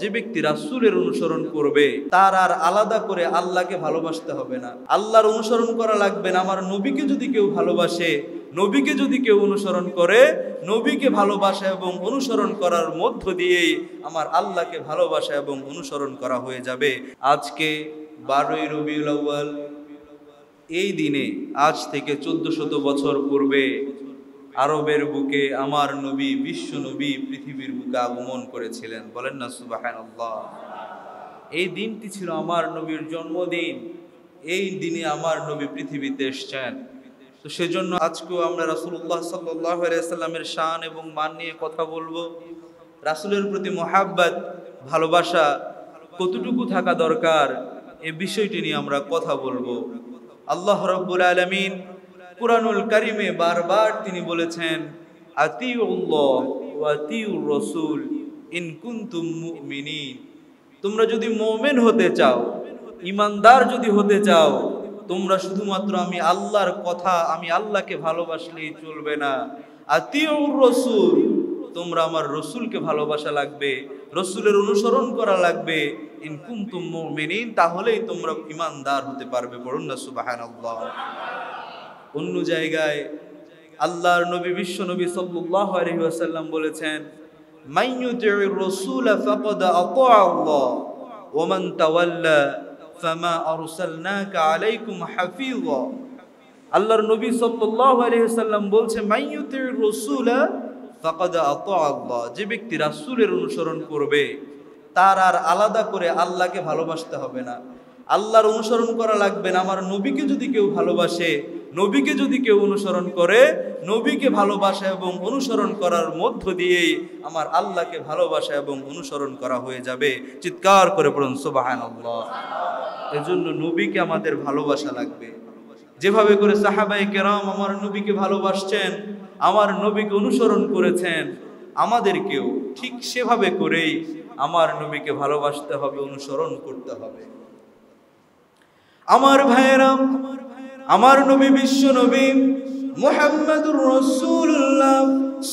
যে ব্যক্তি রাসুলের অনুসরণ করবে তার আর আলাদা করে আল্লাহকে ভালোবাসতে হবে না আল্লাহর অনুসরণ করা লাগবে না আমার নবীকে যদি কেউ ভালোবাসে নবীকে যদি কেউ অনুসরণ করে নবীকে ভালোবাসা এবং অনুসরণ করার মধ্য দিয়েই আমার আল্লাহকে ভালোবাসা এবং অনুসরণ করা হয়ে যাবে আজকে বারোই রবিউল আউ্বাল এই দিনে আজ থেকে চোদ্দ শত বছর পূর্বে আরবের বুকে আমার নবী বিশ্ব নবী পৃথিবীর বুকে আগমন করেছিলেন বলেন না সুবাহান এই দিনটি ছিল আমার নবীর জন্মদিন এই দিনে আমার নবী পৃথিবীতে এসছেন তো সেজন্য আজকেও আমরা রাসুল্লাহ সাল্লাহ সাল্লামের শান এবং মান নিয়ে কথা বলবো রাসুলের প্রতি মহাব্বাত ভালোবাসা কতটুকু থাকা দরকার এ বিষয়টি নিয়ে আমরা কথা বলবো আল্লাহ রব্বুল আলমিন কুরানুল কারিমে বারবার তিনি বলেছেন আতিউর রসুল তোমরা যদি মোমেন হতে চাও ইমানদার যদি হতে চাও তোমরা শুধুমাত্র আমি আল্লাহর কথা আমি আল্লাহকে ভালোবাসলেই চলবে না আতিউর রসুল তোমরা আমার রসুলকে ভালোবাসা লাগবে রসুলের অনুসরণ করা লাগবে ইনকুম তুম মেনিন তাহলেই তোমরা ইমানদার হতে পারবে বলুন না অন্য জায়গায় আল্লাহর নবী বিশ্ব নবী সাল্লাহ আলহিহাসাল্লাম বলেছেন আল্লাহর নবী সাল্লাহ আলহিহাসাল্লাম বলছে মাইয়ুতির রসুলা ফাকাদা আত আল্লাহ যে ব্যক্তি রাসুলের অনুসরণ করবে তার আর আলাদা করে আল্লাহকে ভালোবাসতে হবে না আল্লাহর অনুসরণ করা লাগবে না আমার নবীকে যদি কেউ ভালোবাসে নবীকে যদি কেউ অনুসরণ করে নবীকে ভালোবাসা এবং অনুসরণ করার মধ্য দিয়েই আমার আল্লাহকে ভালোবাসা এবং অনুসরণ করা হয়ে যাবে চিৎকার করে পড়ুন সোবাহান আল্লাহ এজন্য নবীকে আমাদের ভালোবাসা লাগবে যেভাবে করে সাহাবাই কেরাম আমার নবীকে ভালোবাসছেন আমার নবীকে অনুসরণ করেছেন আমাদেরকেও ঠিক সেভাবে করেই আমার নবীকে ভালোবাসতে হবে অনুসরণ করতে হবে আমার ভাইয়েরা আমার নবী বিশ্ব নবী মোহাম্মদুর রসুল্লাহ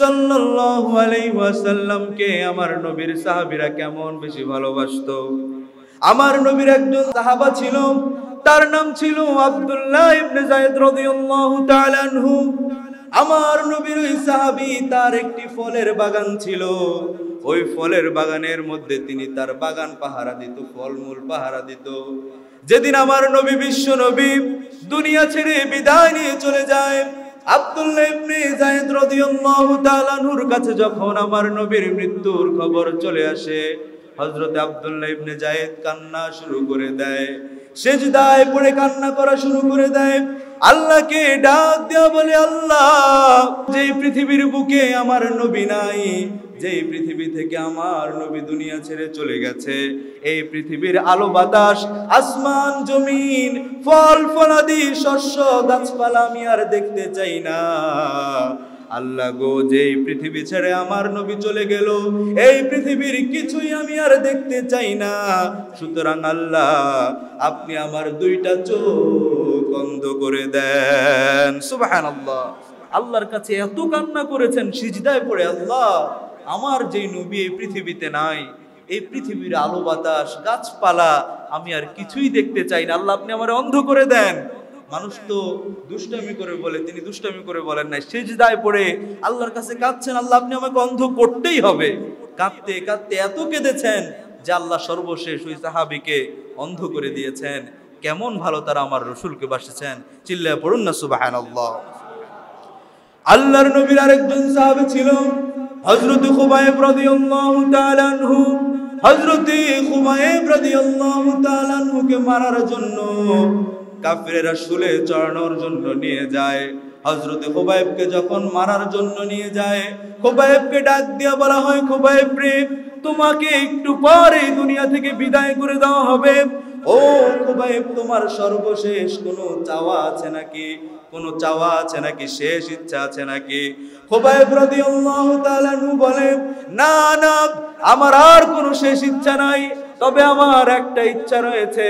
সাল্লাল্লাহু আলাইহি ওয়াসাল্লামকে আমার নবীর সাহাবীরা কেমন বেশি ভালোবাসত আমার নবীর একজন সাহাবা ছিল তার নাম ছিল আব্দুল্লাহ ইবনে যায়েদ রাদিয়াল্লাহু তাআলা আনহু আমার নবীর ওই সাহাবি তার একটি ফলের বাগান ছিল ওই ফলের বাগানের মধ্যে তিনি তার বাগান পাহারা দিত ফলমূল পাহারা দিত যেদিন আমার নবী বিশ্ব নবী দুনিয়া ছেড়ে বিদায় নিয়ে চলে যায় আব্দুল্লাহ ইবনে জায়েদ কাছে যখন আমার নবীর মৃত্যুর খবর চলে আসে কান্না শুরু করে দেয় সেজদায় পড়ে কান্না করা শুরু করে দেয় আল্লাহকে ডাক দেওয়া বলে আল্লাহ যে পৃথিবীর বুকে আমার নবী নাই যে পৃথিবী থেকে আমার নবী দুনিয়া ছেড়ে চলে গেছে এই পৃথিবীর আলো বাতাস আসমান জমিন ফল ফলাদি শস্য গাছপালা আমি আর দেখতে চাই না আল্লাহ গো যেই পৃথিবী ছেড়ে আমার নবী চলে গেল এই পৃথিবীর কিছুই আমি আর দেখতে চাই না সুতরাং আল্লাহ আপনি আমার দুইটা চোখ অন্ধ করে দেন সুবাহান আল্লাহ আল্লাহর কাছে এত কান্না করেছেন সিজদায় পড়ে আল্লাহ আমার যেই নবী এই পৃথিবীতে নাই এই পৃথিবীর আলো বাতাস গাছপালা আমি আর কিছুই দেখতে চাই না আল্লাহ আপনি আমার অন্ধ করে দেন মানুষ তো দুষ্টামি করে বলে তিনি দুষ্টামি করে বলেন নাই দায় পড়ে আল্লাহর কাছে কাঁদছেন আল্লাহ আপনি আমাকে অন্ধ করতেই হবে কাঁদতে কাঁদতে এত কেঁদেছেন যে আল্লাহ সর্বশেষ ওই সাহাবিকে অন্ধ করে দিয়েছেন কেমন ভালো তারা আমার রসুলকে বাসেছেন চিল্লায় পড়ুন না সুবাহান আল্লাহ আল্লাহর নবীর আরেকজন সাহাবি ছিল হজরত খুবায়েব রাদিয়াল্লাহু তাআলা আনহু হযরতে খুবায়েব রাদিয়াল্লাহু তাআলা আনহুকে মারার জন্য কাফিরেরা শুলে চড়ানোর জন্য নিয়ে যায় হজরতে হুবাইবকে যখন মারার জন্য নিয়ে যায় হুবাইবকে ডাক দিয়ে বলা হয় হুবাইব রে তোমাকে একটু পরে দুনিয়া থেকে বিদায় করে দেওয়া হবে ও হুবাইব তোমার সর্বশেষ কোনো চাওয়া আছে নাকি কোনো চাওয়া আছে নাকি শেষ ইচ্ছা আছে নাকি হুবাইব রাদিয়াল্লাহু তাআলা নু বলে না না আমার আর কোনো শেষ ইচ্ছা নাই তবে আমার একটা ইচ্ছা রয়েছে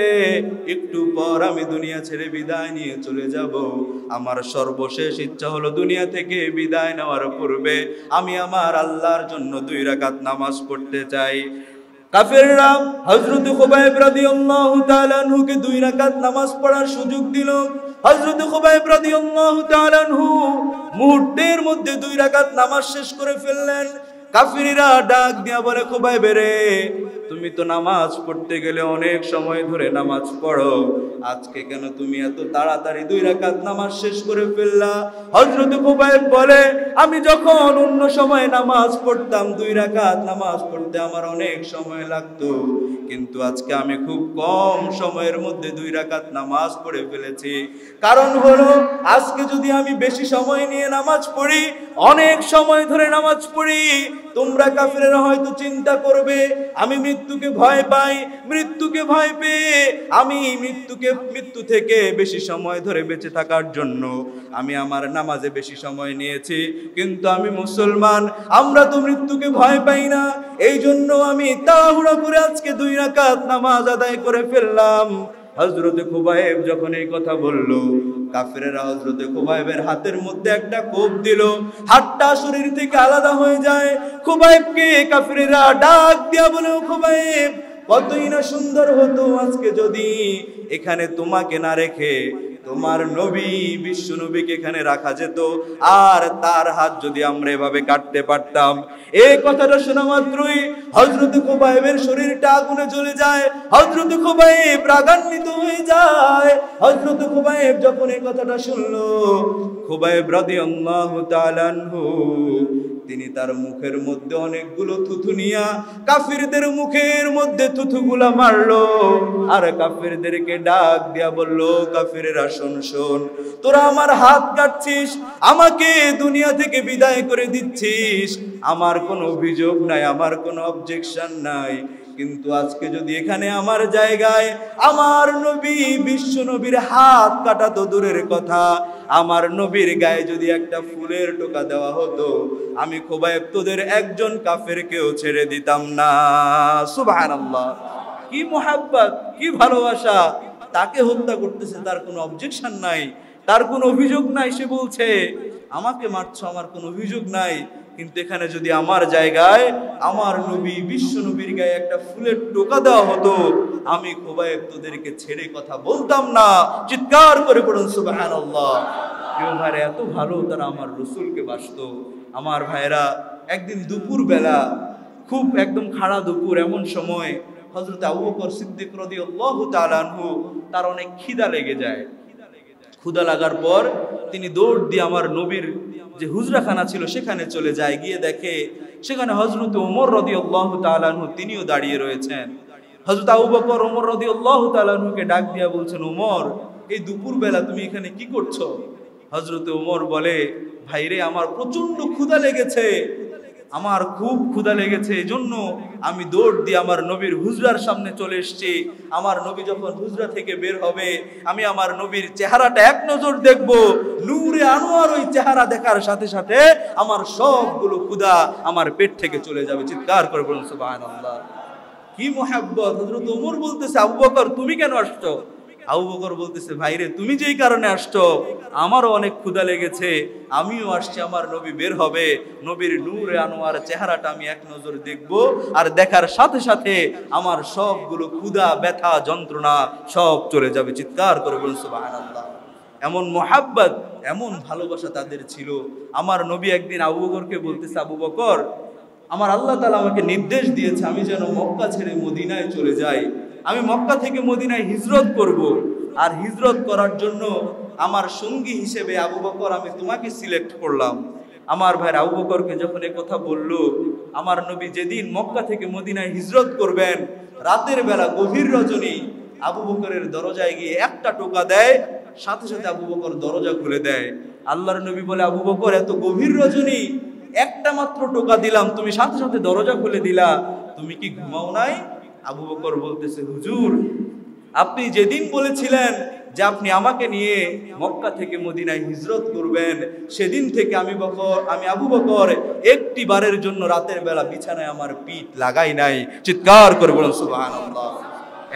একটু পর আমি দুনিয়া ছেড়ে বিদায় নিয়ে চলে যাব আমার সর্বশেষ ইচ্ছা হলো দুনিয়া থেকে বিদায় নেওয়ার পূর্বে আমি আমার আল্লাহর জন্য দুই রাকাত নামাজ পড়তে চাই কাফিরা দুই রাকাত নামাজ পড়ার সুযোগ দিল মুহূর্তের মধ্যে দুই রাকাত নামাজ শেষ করে ফেললেন ডাক দিয়া বলে খুবাই বেরে তুমি তো নামাজ পড়তে গেলে অনেক সময় ধরে নামাজ পড়ো আজকে কেন তুমি এত তাড়াতাড়ি দুই রাকাত নামাজ শেষ করে ফেললা হজরত খুবাইব বলে আমি যখন অন্য সময় নামাজ পড়তাম দুই রাকাত নামাজ পড়তে আমার অনেক সময় লাগতো কিন্তু আজকে আমি খুব কম সময়ের মধ্যে দুই রাকাত নামাজ পড়ে ফেলেছি কারণ হলো আজকে যদি আমি বেশি সময় নিয়ে নামাজ পড়ি অনেক সময় ধরে নামাজ পড়ি তোমরা কাফিরেরা হয়তো চিন্তা করবে আমি মৃত্যুকে ভয় পাই মৃত্যুকে ভয় পেয়ে আমি মৃত্যুকে মৃত্যু থেকে বেশি সময় ধরে বেঁচে থাকার জন্য আমি আমার নামাজে বেশি সময় নিয়েছি কিন্তু আমি মুসলমান আমরা তো মৃত্যুকে ভয় পাই না এই জন্য আমি তাহুড়া করে আজকে দুই রাকাত নামাজ আদায় করে ফেললাম হজরত খুবাইব যখন এই কথা বলল কাফেরেরা হজরতে খুবাইবের হাতের মধ্যে একটা কোপ দিল হাতটা শরীর থেকে আলাদা হয়ে যায় খুবাইবকে কাফেরেরা ডাক দিয়া বলে খুবাইব কতই না সুন্দর হতো আজকে যদি এখানে তোমাকে না রেখে তোমার নবী বিশ্ব নবীকে এখানে রাখা যেত আর তার হাত যদি আমরা এভাবে কাটতে পারতাম এই কথাটা শোনা মাত্রই হজরত খোবাইবের শরীরটা আগুনে জ্বলে যায় হজরত খোবাইব রাগান্বিত হয়ে যায় হজরত খোবাইব যখন এই কথাটা শুনলো খোবাইব রাদিয়াল্লাহু তাআলা আনহু তিনি তার মুখের মধ্যে অনেকগুলো থুথু নিয়া কাফিরদের মুখের মধ্যে থুথুগুলা মারলো আর কাফিরদেরকে ডাক দিয়া বললো কাফির শোন শোন তোরা আমার হাত কাটছিস আমাকে দুনিয়া থেকে বিদায় করে দিচ্ছিস আমার কোনো অভিযোগ নাই আমার কোনো অবজেকশন নাই কিন্তু আজকে যদি এখানে আমার জায়গায় আমার নবী বিশ্ব নবীর হাত কাটা তো দূরের কথা আমার নবীর গায়ে যদি একটা ফুলের টোকা দেওয়া হতো আমি খুব তোদের একজন কাফের কেউ ছেড়ে দিতাম না সুভান কি মোহাব্বত কি ভালোবাসা তাকে হত্যা করতেছে তার কোনো অবজেকশন নাই তার কোনো অভিযোগ নাই সে বলছে আমাকে মারছ আমার কোনো অভিযোগ নাই কিন্তু এখানে যদি আমার জায়গায় আমার নবী বিশ্ব নবীর গায়ে একটা ফুলের টোকা দেওয়া হতো আমি খোবায়েব তোদেরকে ছেড়ে কথা বলতাম না চিৎকার করে পড়ুন সুবাহান আল্লাহ ভাইরা এত ভালো তারা আমার রসুলকে বাসত আমার ভাইরা একদিন দুপুর বেলা খুব একদম খাড়া দুপুর এমন সময় হজরত আবু বকর সিদ্দিক রদি আল্লাহ তালানহু তার অনেক খিদা লেগে যায় ক্ষুদা লাগার পর তিনি দৌড় দিয়ে আমার নবীর যে হুজরাখানা ছিল সেখানে চলে যায় গিয়ে দেখে সেখানে হজরত ওমর রদি আল্লাহ তালানহু তিনিও দাঁড়িয়ে রয়েছেন হজরত আবু বকর ওমর রদি আল্লাহ তালানহুকে ডাক দিয়া বলছেন ওমর এই দুপুরবেলা তুমি এখানে কি করছো হজরত ওমর বলে ভাইরে আমার প্রচন্ড ক্ষুধা লেগেছে আমার খুব ক্ষুধা লেগেছে এই জন্য আমি দৌড় দিয়ে আমার নবীর হুজরার সামনে চলে এসছি আমার নবী যখন হুজরা থেকে বের হবে আমি আমার নবীর চেহারাটা এক নজর দেখব নূরে আনোয়ার ওই চেহারা দেখার সাথে সাথে আমার সবগুলো ক্ষুধা আমার পেট থেকে চলে যাবে চিৎকার করে বলুন সুবাহ কি মহাব্বত হজরত ওমর বলতেছে আবু বকর তুমি কেন আসছো আবু বকর বলতেছে ভাইরে তুমি যেই কারণে আসছো আমারও অনেক ক্ষুদা লেগেছে আমিও আসছি আমার নবী বের হবে নবীর নূরে আনোয়ার চেহারাটা আমি এক নজর দেখব আর দেখার সাথে সাথে আমার সবগুলো ক্ষুধা ব্যথা যন্ত্রণা সব চলে যাবে চিৎকার করে বলছো সুবাহ এমন মোহাব্বত এমন ভালোবাসা তাদের ছিল আমার নবী একদিন আবু বকরকে বলতেছে আবু বকর আমার আল্লাহ তালা আমাকে নির্দেশ দিয়েছে আমি যেন মক্কা ছেড়ে মদিনায় চলে যাই আমি মক্কা থেকে মদিনায় হিজরত করব। আর হিজরত করার জন্য আমার সঙ্গী হিসেবে আবু বকর আমি তোমাকে সিলেক্ট করলাম আমার ভাই আবু বকরকে যখন এ কথা বলল আমার নবী যেদিন মক্কা থেকে মদিনায় হিজরত করবেন রাতের বেলা গভীর রজনী আবু বকরের দরজায় গিয়ে একটা টোকা দেয় সাথে সাথে আবু বকর দরজা খুলে দেয় আল্লাহর নবী বলে আবু বকর এত গভীর রজনী একটা মাত্র টোকা দিলাম তুমি সাথে সাথে দরজা খুলে দিলা তুমি কি ঘুমাও নাই আবু বকর বলতেছে হুজুর আপনি যেদিন বলেছিলেন যে আপনি আমাকে নিয়ে মক্কা থেকে মদিনায় হিজরত করবেন সেদিন থেকে আমি বকর আমি আবু বকর একটি বারের জন্য রাতের বেলা বিছানায় আমার পিঠ লাগাই নাই চিৎকার করে বলুন সুবাহ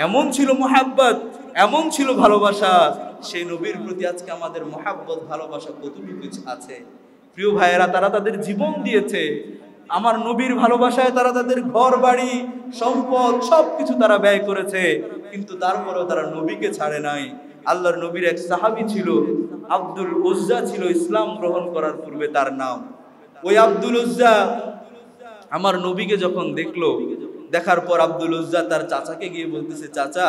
এমন ছিল মোহাব্বত এমন ছিল ভালোবাসা সেই নবীর প্রতি আজকে আমাদের মহাব্বত ভালোবাসা কতটুকু আছে প্রিয় ভাইয়েরা তারা তাদের জীবন দিয়েছে আমার নবীর ভালোবাসায় তারা তাদের ঘর বাড়ি সম্পদ সবকিছু তারা ব্যয় করেছে কিন্তু তারপরেও তারা নবীকে ছাড়ে নাই আল্লাহর নবীর এক সাহাবি ছিল আব্দুল উজ্জা ছিল ইসলাম গ্রহণ করার পূর্বে তার নাম ওই আব্দুল উজ্জা আমার নবীকে যখন দেখলো দেখার পর আব্দুল উজ্জা তার চাচাকে গিয়ে বলতেছে চাচা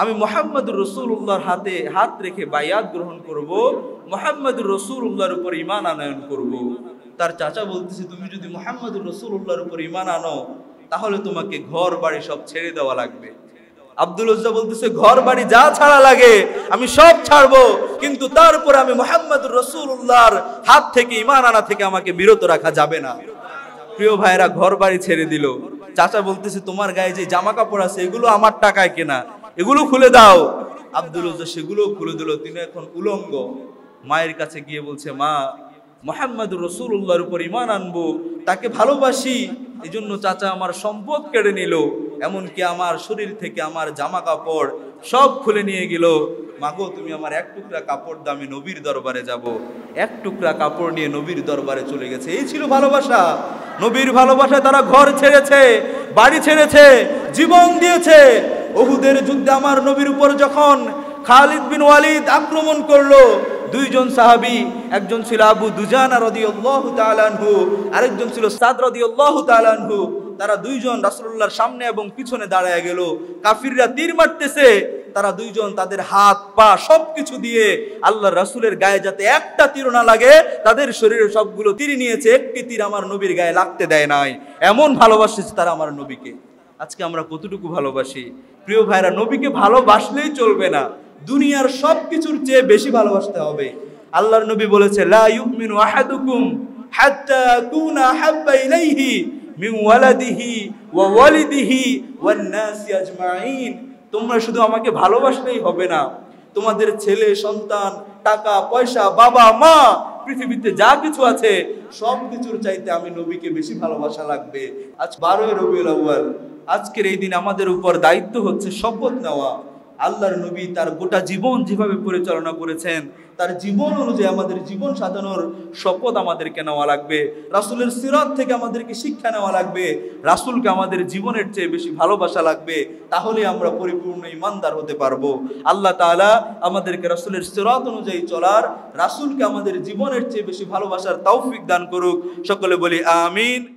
আমি মোহাম্মদুর রসুল্লাহর হাতে হাত রেখে বায়াত গ্রহণ করব মোহাম্মদুর রসুল্লাহর উপর ইমান আনয়ন করব। তার চাচা বলতেছে তুমি যদি মোহাম্মদুর রসুল্লাহর উপর ইমান আনো তাহলে তোমাকে ঘর বাড়ি সব ছেড়ে দেওয়া লাগবে আব্দুল রজ্জা বলতেছে ঘর বাড়ি যা ছাড়া লাগে আমি সব ছাড়বো কিন্তু তারপরে আমি মোহাম্মদ রসুল্লাহর হাত থেকে ইমান আনা থেকে আমাকে বিরত রাখা যাবে না প্রিয় ভাইরা ঘর বাড়ি ছেড়ে দিল চাচা বলতেছে তোমার গায়ে যে জামা কাপড় আছে এগুলো আমার টাকায় কেনা এগুলো খুলে দাও আব্দুল রোজা সেগুলো খুলে দিল তিনি এখন উলঙ্গ মায়ের কাছে গিয়ে বলছে মা মোহাম্মদ রসুল্লাহর উপর ইমান আনবো তাকে ভালোবাসি এই জন্য চাচা আমার সম্পদ কেড়ে নিল এমনকি আমার শরীর থেকে আমার জামা কাপড় সব খুলে নিয়ে গেল মাগো তুমি আমার এক টুকরা কাপড় দামে নবীর দরবারে যাব এক টুকরা কাপড় নিয়ে নবীর দরবারে চলে গেছে এই ছিল ভালোবাসা নবীর ভালোবাসায় তারা ঘর ছেড়েছে বাড়ি ছেড়েছে জীবন দিয়েছে ওহুদের যুদ্ধে আমার নবীর উপর যখন খালিদ বিন ওয়ালিদ আক্রমণ করলো দুইজন সাহাবি একজন ছিল আবু দুজানা আল্লাহ তালানহু আরেকজন ছিল সাদ আল্লাহ তালানহু তারা দুইজন রাসুল্লাহর সামনে এবং পিছনে দাঁড়ায় গেল কাফিররা তীর মারতেছে তারা দুইজন তাদের হাত পা সব কিছু দিয়ে আল্লাহ রাসুলের গায়ে যাতে একটা তীর না লাগে তাদের শরীরে সবগুলো তীর নিয়েছে একটি তীর আমার নবীর গায়ে লাগতে দেয় নাই এমন ভালোবাসেছে তারা আমার নবীকে আজকে আমরা কতটুকু ভালোবাসি প্রিয় ভাইরা নবীকে ভালোবাসলেই চলবে না দুনিয়ার সব কিছুর চেয়ে বেশি ভালোবাসতে হবে আল্লাহর নবী বলেছে নাসি তোমরা শুধু আমাকে ভালোবাসলেই হবে না তোমাদের ছেলে সন্তান টাকা পয়সা বাবা মা পৃথিবীতে যা কিছু আছে সব কিছুর চাইতে আমি নবীকে বেশি ভালোবাসা লাগবে আজ বারোই রবিউল আজকের এই দিন আমাদের উপর দায়িত্ব হচ্ছে শপথ নেওয়া আল্লাহর নবী তার গোটা জীবন যেভাবে পরিচালনা করেছেন তার জীবন অনুযায়ী আমাদের জীবন সাজানোর শপথ আমাদেরকে নেওয়া লাগবে রাসুলের সিরাত থেকে আমাদেরকে শিক্ষা নেওয়া লাগবে রাসুলকে আমাদের জীবনের চেয়ে বেশি ভালোবাসা লাগবে তাহলে আমরা পরিপূর্ণ ইমানদার হতে পারবো আল্লাহ তালা আমাদেরকে রাসুলের সিরাত অনুযায়ী চলার রাসুলকে আমাদের জীবনের চেয়ে বেশি ভালোবাসার তৌফিক দান করুক সকলে বলি আমিন